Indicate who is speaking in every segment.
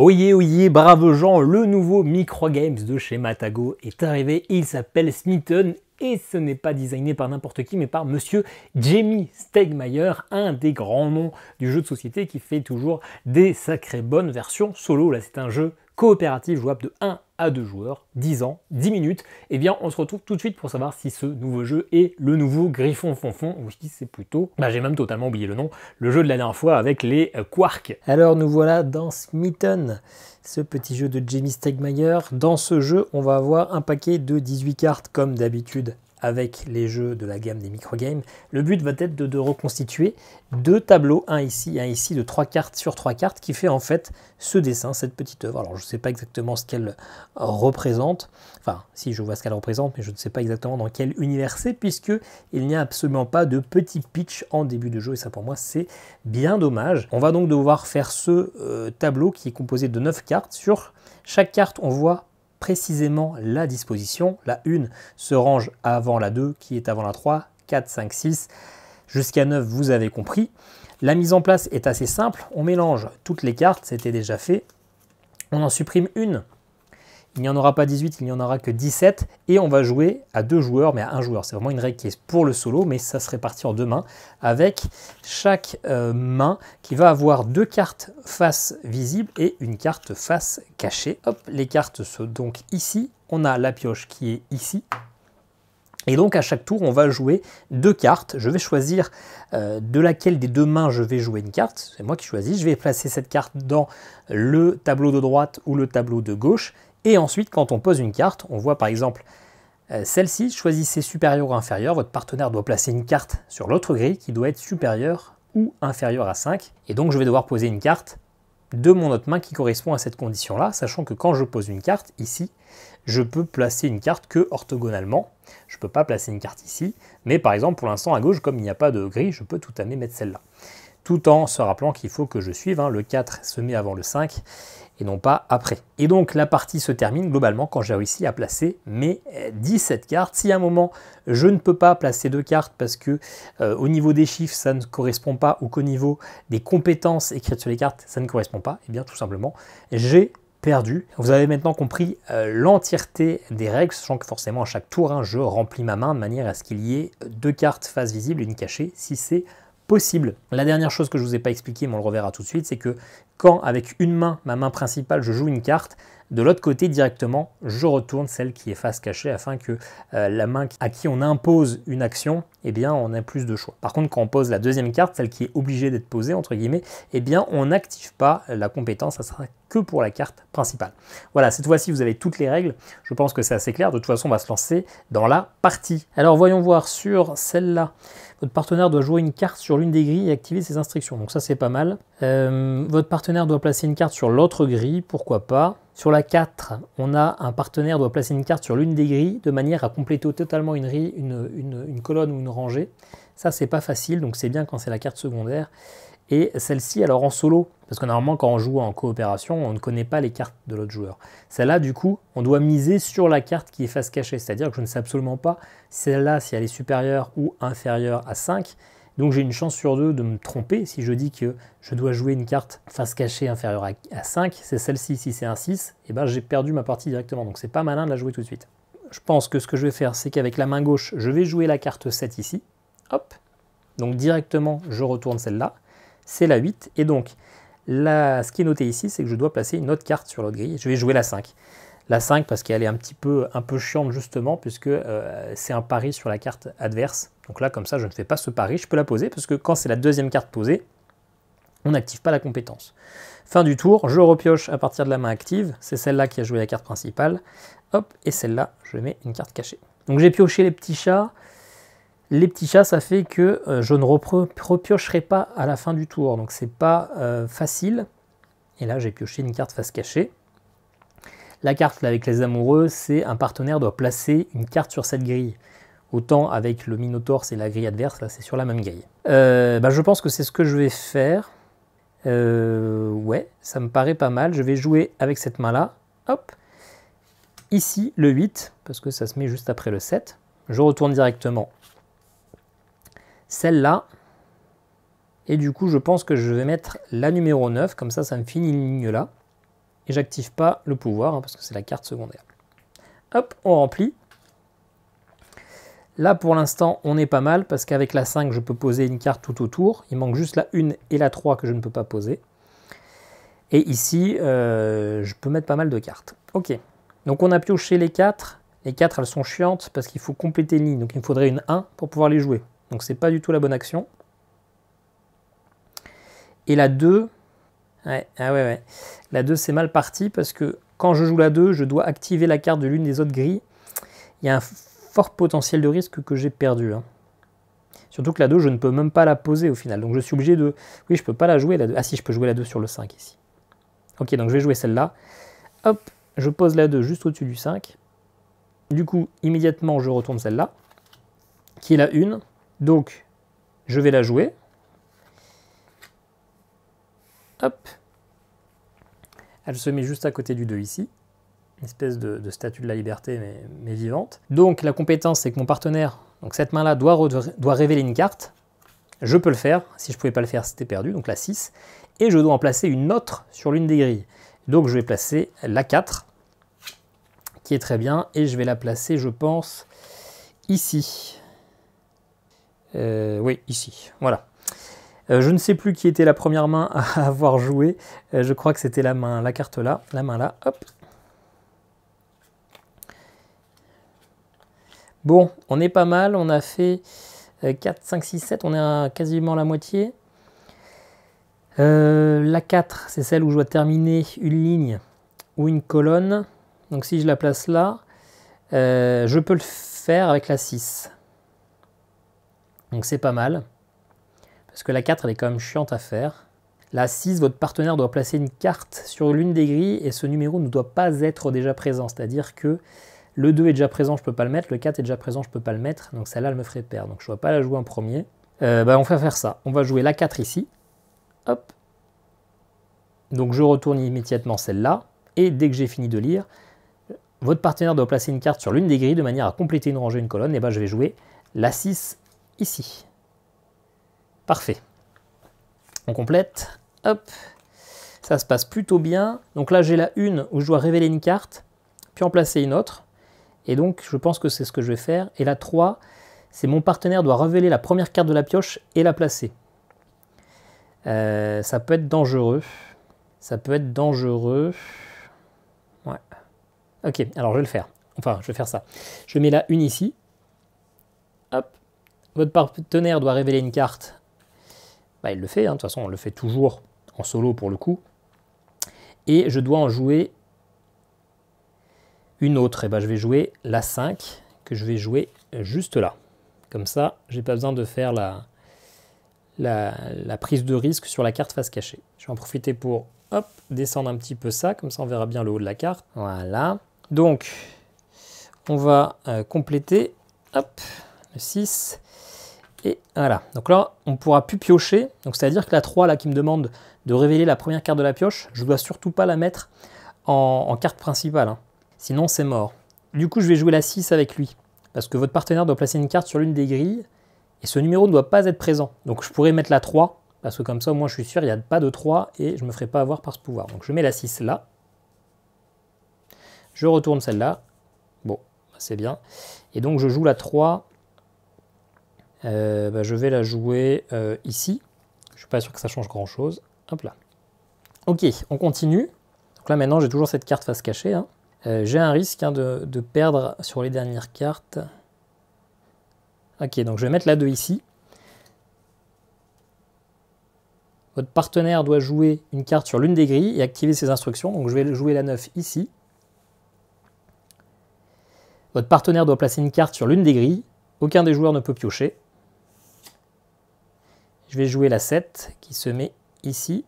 Speaker 1: Oyez, oyez, braves gens, le nouveau Micro Games de chez Matago est arrivé. Il s'appelle Smitten et ce n'est pas designé par n'importe qui, mais par monsieur Jamie Stegmaier, un des grands noms du jeu de société qui fait toujours des sacrées bonnes versions solo. Là, c'est un jeu coopératif jouable de 1 à deux joueurs, 10 ans, 10 minutes, et eh bien on se retrouve tout de suite pour savoir si ce nouveau jeu est le nouveau Griffon Fonfon, ou si c'est plutôt, bah, j'ai même totalement oublié le nom, le jeu de la dernière fois avec les euh, Quarks. Alors nous voilà dans Smitten, ce petit jeu de Jamie Stegmaier. Dans ce jeu, on va avoir un paquet de 18 cartes comme d'habitude avec les jeux de la gamme des microgames. Le but va être de, reconstituer deux tableaux, un ici, un ici, de trois cartes sur trois cartes, qui fait en fait ce dessin, cette petite œuvre. Alors je ne sais pas exactement ce qu'elle représente, enfin si je vois ce qu'elle représente, mais je ne sais pas exactement dans quel univers c'est, puisque il n'y a absolument pas de petit pitch en début de jeu, et ça pour moi c'est bien dommage. On va donc devoir faire ce euh, tableau qui est composé de neuf cartes. Sur chaque carte, on voit précisément la disposition. La 1 se range avant la 2 qui est avant la 3, 4, 5, 6, jusqu'à 9 vous avez compris. La mise en place est assez simple, on mélange toutes les cartes, c'était déjà fait. On en supprime une il n'y en aura pas 18, il n'y en aura que 17. Et on va jouer à deux joueurs, mais à un joueur. C'est vraiment une règle qui est pour le solo, mais ça se répartit en deux mains, avec chaque euh, main qui va avoir deux cartes face visible et une carte face cachée. les cartes sont donc ici. On a la pioche qui est ici, et donc à chaque tour, on va jouer deux cartes. Je vais choisir euh, de laquelle des deux mains je vais jouer une carte. C'est moi qui choisis. Je vais placer cette carte dans le tableau de droite ou le tableau de gauche. Et ensuite, quand on pose une carte, on voit par exemple euh, celle-ci, choisissez supérieur ou inférieur, votre partenaire doit placer une carte sur l'autre grille qui doit être supérieure ou inférieure à 5. Et donc je vais devoir poser une carte de mon autre main qui correspond à cette condition-là, sachant que quand je pose une carte ici, je peux placer une carte que orthogonalement. Je ne peux pas placer une carte ici, mais par exemple pour l'instant à gauche, comme il n'y a pas de grille, je peux tout à fait mettre celle-là tout en se rappelant qu'il faut que je suive, hein, le 4 se met avant le 5 et non pas après. Et donc la partie se termine globalement quand j'ai réussi à placer mes 17 euh, cartes. Si à un moment je ne peux pas placer deux cartes parce que euh, au niveau des chiffres ça ne correspond pas ou qu'au niveau des compétences écrites sur les cartes ça ne correspond pas, et eh bien tout simplement j'ai perdu. Vous avez maintenant compris euh, l'entièreté des règles, sachant que forcément à chaque tour hein, je remplis ma main de manière à ce qu'il y ait deux cartes face visible et une cachée si c'est possible. La dernière chose que je ne vous ai pas expliqué, mais on le reverra tout de suite, c'est que quand avec une main, ma main principale, je joue une carte, de l'autre côté directement, je retourne celle qui est face cachée afin que euh, la main à qui on impose une action, eh bien, on a plus de choix. Par contre, quand on pose la deuxième carte, celle qui est obligée d'être posée, entre guillemets, eh bien, on n'active pas la compétence, ça sera que pour la carte principale. Voilà, cette fois-ci, vous avez toutes les règles. Je pense que c'est assez clair. De toute façon, on va se lancer dans la partie. Alors, voyons voir sur celle-là. Votre partenaire doit jouer une carte sur l'une des grilles et activer ses instructions. Donc ça c'est pas mal. Euh, votre partenaire doit placer une carte sur l'autre grille, pourquoi pas. Sur la 4, on a un partenaire doit placer une carte sur l'une des grilles de manière à compléter totalement une, grille, une colonne ou une rangée. Ça c'est pas facile, donc c'est bien quand c'est la carte secondaire. Et celle-ci, alors en solo, parce que normalement quand on joue en coopération, on ne connaît pas les cartes de l'autre joueur. Celle-là, du coup, on doit miser sur la carte qui est face cachée, c'est-à-dire que je ne sais absolument pas celle-là, si elle est supérieure ou inférieure à 5. Donc j'ai une chance sur deux de me tromper si je dis que je dois jouer une carte face cachée inférieure à 5, c'est celle-ci. Si c'est un 6, et eh ben, j'ai perdu ma partie directement, donc c'est pas malin de la jouer tout de suite. Je pense que ce que je vais faire, c'est qu'avec la main gauche, je vais jouer la carte 7 ici. Hop. Donc directement, je retourne celle-là c'est la 8. Et donc, ce qui est noté ici, c'est que je dois placer une autre carte sur l'autre grille. Je vais jouer la 5. La 5 parce qu'elle est un petit peu, un peu chiante justement, puisque euh, c'est un pari sur la carte adverse. Donc là, comme ça, je ne fais pas ce pari. Je peux la poser, parce que quand c'est la deuxième carte posée, on n'active pas la compétence. Fin du tour, je repioche à partir de la main active, c'est celle-là qui a joué la carte principale, hop, et celle-là, je mets une carte cachée. Donc j'ai pioché les petits chats, les petits chats, ça fait que euh, je ne repiocherai pas à la fin du tour, donc c'est pas euh, facile. Et là, j'ai pioché une carte face cachée. La carte avec les amoureux, c'est un partenaire doit placer une carte sur cette grille. Autant avec le Minotaur, c'est la grille adverse, là c'est sur la même grille. Euh, bah, je pense que c'est ce que je vais faire. ouais, ça me paraît pas mal. Je vais jouer avec cette main-là. Hop. Ici, le 8, parce que ça se met juste après le 7. Je retourne directement celle-là. Et du coup, je pense que je vais mettre la numéro 9, comme ça, ça me finit une ligne là. Et j'active pas le pouvoir, hein, parce que c'est la carte secondaire. Hop, on remplit. Là, pour l'instant, on est pas mal, parce qu'avec la 5, je peux poser une carte tout autour. Il manque juste la 1 et la 3 que je ne peux pas poser. Et ici, euh, je peux mettre pas mal de cartes. Ok, donc on a pioché les 4. Les 4, elles sont chiantes parce qu'il faut compléter une ligne. Donc il me faudrait une 1 pour pouvoir les jouer. Donc c'est pas du tout la bonne action. Et la 2, ah ouais, ouais. La 2 c'est mal parti parce que quand je joue la 2, je dois activer la carte de l'une des autres grilles. Il y a un fort potentiel de risque que j'ai perdu. Hein. Surtout que la 2, je ne peux même pas la poser au final. Donc je suis obligé de... Oui, je ne peux pas la jouer la 2. Ah si, je peux jouer la 2 sur le 5 ici. Ok, donc je vais jouer celle-là. Hop, je pose la 2 juste au-dessus du 5. Du coup, immédiatement, je retourne celle-là, qui est la 1. Donc, je vais la jouer. Hop. Elle se met juste à côté du 2 ici. Une espèce de, statut statue de la liberté, mais, vivante. Donc, la compétence, c'est que mon partenaire, donc cette main-là, doit, doit révéler une carte. Je peux le faire. Si je ne pouvais pas le faire, c'était perdu, donc la 6. Et je dois en placer une autre sur l'une des grilles. Donc, je vais placer la 4, qui est très bien. Et je vais la placer, je pense, ici. Euh, oui, ici. Voilà. Euh, je ne sais plus qui était la première main à avoir joué. Euh, je crois que c'était la main, la carte là, la main là. Hop. Bon, on est pas mal. On a fait 4, 5, 6, 7. On est à quasiment la moitié. la 4, c'est celle où je dois terminer une ligne ou une colonne. Donc si je la place là, je peux le faire avec la 6. Donc c'est pas mal. Parce que la 4, elle est quand même chiante à faire. La 6, votre partenaire doit placer une carte sur l'une des grilles et ce numéro ne doit pas être déjà présent. C'est-à-dire que le 2 est déjà présent, je ne peux pas le mettre. Le 4 est déjà présent, je ne peux pas le mettre. Donc celle-là, elle me ferait perdre. Donc je ne dois pas la jouer en premier. Euh, bah, on va faire ça. On va jouer la 4 ici. Hop. Donc je retourne immédiatement celle-là. Et dès que j'ai fini de lire, votre partenaire doit placer une carte sur l'une des grilles de manière à compléter une rangée, une colonne. Et bah, je vais jouer la 6 ici. Parfait. On complète. Hop. Ça se passe plutôt bien. Donc là, j'ai la une où je dois révéler une carte, puis en placer une autre. Et donc, je pense que c'est ce que je vais faire. Et la 3, c'est mon partenaire doit révéler la première carte de la pioche et la placer. Euh, ça peut être dangereux. Ça peut être dangereux. Ouais. Ok, alors je vais le faire. Enfin, je vais faire ça. Je mets la une ici. Hop votre partenaire doit révéler une carte, bah, il le fait, hein. de toute façon on le fait toujours en solo pour le coup, et je dois en jouer une autre, et eh bah, ben, je vais jouer la 5, que je vais jouer juste là. Comme ça, je n'ai pas besoin de faire la, la, prise de risque sur la carte face cachée. Je vais en profiter pour descendre un petit peu ça, comme ça on verra bien le haut de la carte. Voilà. Donc, on va euh, compléter hop, le 6 et voilà. Donc là, on ne pourra plus piocher. Donc c'est-à-dire que la 3 là qui me demande de révéler la première carte de la pioche, je ne dois surtout pas la mettre en, carte principale. Hein. Sinon, c'est mort. Du coup, je vais jouer la 6 avec lui. Parce que votre partenaire doit placer une carte sur l'une des grilles. Et ce numéro ne doit pas être présent. Donc je pourrais mettre la 3. Parce que comme ça, moi, je suis sûr, il n'y a pas de 3. Et je ne me ferai pas avoir par ce pouvoir. Donc je mets la 6 là. Je retourne celle-là. Bon, bah, c'est bien. Et donc je joue la 3 euh, bah, je vais la jouer euh, ici. Je ne suis pas sûr que ça change grand chose. Hop là. Ok, on continue. Donc là maintenant j'ai toujours cette carte face cachée. Hein. Euh, j'ai un risque hein, de, de, perdre sur les dernières cartes. Ok, donc je vais mettre la 2 ici. Votre partenaire doit jouer une carte sur l'une des grilles et activer ses instructions. Donc je vais jouer la 9 ici. Votre partenaire doit placer une carte sur l'une des grilles. Aucun des joueurs ne peut piocher. Je vais jouer la 7 qui se met ici.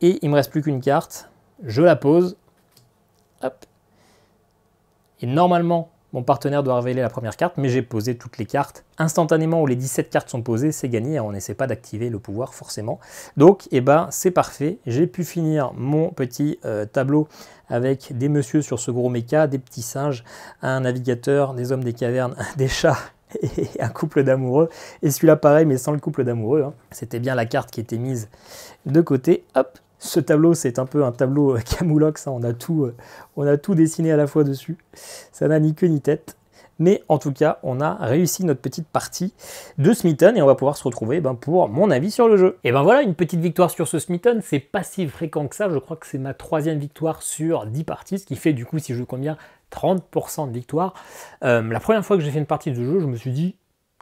Speaker 1: Et il me reste plus qu'une carte. Je la pose. Hop. Et normalement, mon partenaire doit révéler la première carte, mais j'ai posé toutes les cartes. Instantanément, où les 17 cartes sont posées, c'est gagné. On n'essaie pas d'activer le pouvoir, forcément. Donc, eh ben, c'est parfait. J'ai pu finir mon petit euh, tableau avec des messieurs sur ce gros méca, des petits singes, un navigateur, des hommes des cavernes, des chats et un couple d'amoureux. Et celui-là, pareil, mais sans le couple d'amoureux. Hein. C'était bien la carte qui était mise de côté. Hop, ce tableau, c'est un peu un tableau euh, camoulox. Hein. On, a tout, euh, on a tout dessiné à la fois dessus. Ça n'a ni queue ni tête. Mais en tout cas, on a réussi notre petite partie de Smitten et on va pouvoir se retrouver ben, pour mon avis sur le jeu. Et ben voilà, une petite victoire sur ce Smitten, c'est pas si fréquent que ça. Je crois que c'est ma troisième victoire sur 10 parties, ce qui fait du coup, si je compte bien, 30% de victoire. Euh, la première fois que j'ai fait une partie de jeu, je me suis dit,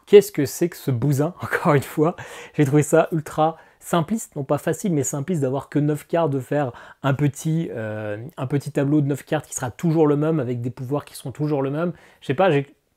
Speaker 1: qu'est-ce que c'est que ce bousin, encore une fois J'ai trouvé ça ultra simpliste, non pas facile, mais simpliste d'avoir que 9 cartes, de faire un petit, euh, un petit tableau de 9 cartes qui sera toujours le même, avec des pouvoirs qui sont toujours le même. Je sais pas,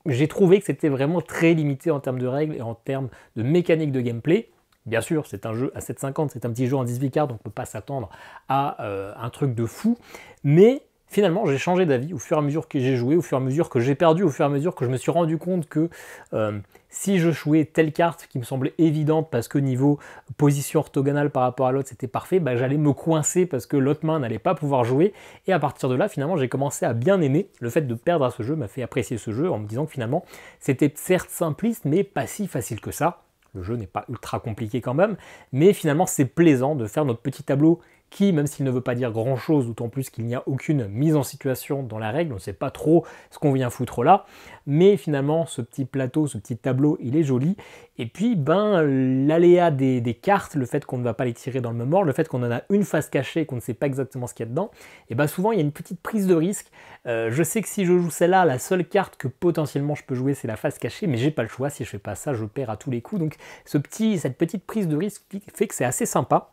Speaker 1: j'ai trouvé que c'était vraiment très limité en termes de règles et en termes de mécanique de gameplay. Bien sûr, c'est un jeu à 7,50, c'est un petit jeu en 18 cartes, donc on ne peut pas s'attendre à euh, un truc de fou. Mais finalement j'ai changé d'avis au fur et à mesure que j'ai joué, au fur et à mesure que j'ai perdu, au fur et à mesure que je me suis rendu compte que euh, si je jouais telle carte qui me semblait évidente parce que niveau position orthogonale par rapport à l'autre c'était parfait, bah, j'allais me coincer parce que l'autre main n'allait pas pouvoir jouer. Et à partir de là, finalement, j'ai commencé à bien aimer. Le fait de perdre à ce jeu m'a fait apprécier ce jeu en me disant que finalement c'était certes simpliste mais pas si facile que ça. Le jeu n'est pas ultra compliqué quand même, mais finalement c'est plaisant de faire notre petit tableau qui, même s'il ne veut pas dire grand-chose, d'autant plus qu'il n'y a aucune mise en situation dans la règle, on ne sait pas trop ce qu'on vient foutre là, mais finalement ce petit plateau, ce petit tableau, il est joli, et puis ben l'aléa des, cartes, le fait qu'on ne va pas les tirer dans le même le fait qu'on en a une face cachée qu'on ne sait pas exactement ce qu'il y a dedans, et eh ben souvent il y a une petite prise de risque, euh, je sais que si je joue celle-là, la seule carte que potentiellement je peux jouer c'est la face cachée, mais j'ai pas le choix, si je fais pas ça je perds à tous les coups, donc ce petit, cette petite prise de risque fait que c'est assez sympa,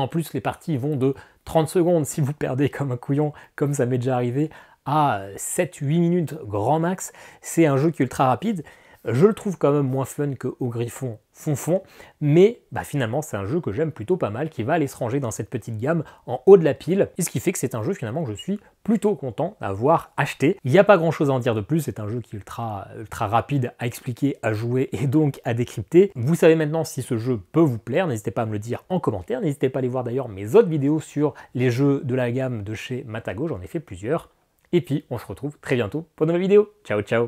Speaker 1: en plus, les parties vont de 30 secondes si vous perdez comme un couillon, comme ça m'est déjà arrivé, à 7-8 minutes grand max. C'est un jeu qui est ultra rapide je le trouve quand même moins fun que au Griffon Fonfon, mais bah, finalement c'est un jeu que j'aime plutôt pas mal, qui va aller se ranger dans cette petite gamme en haut de la pile, et ce qui fait que c'est un jeu finalement que je suis plutôt content d'avoir acheté. Il n'y a pas grand chose à en dire de plus, c'est un jeu qui est ultra, ultra rapide à expliquer, à jouer et donc à décrypter. Vous savez maintenant si ce jeu peut vous plaire, n'hésitez pas à me le dire en commentaire, n'hésitez pas à aller voir d'ailleurs mes autres vidéos sur les jeux de la gamme de chez Matago, j'en ai fait plusieurs. Et puis on se retrouve très bientôt pour de nouvelles vidéos. Ciao ciao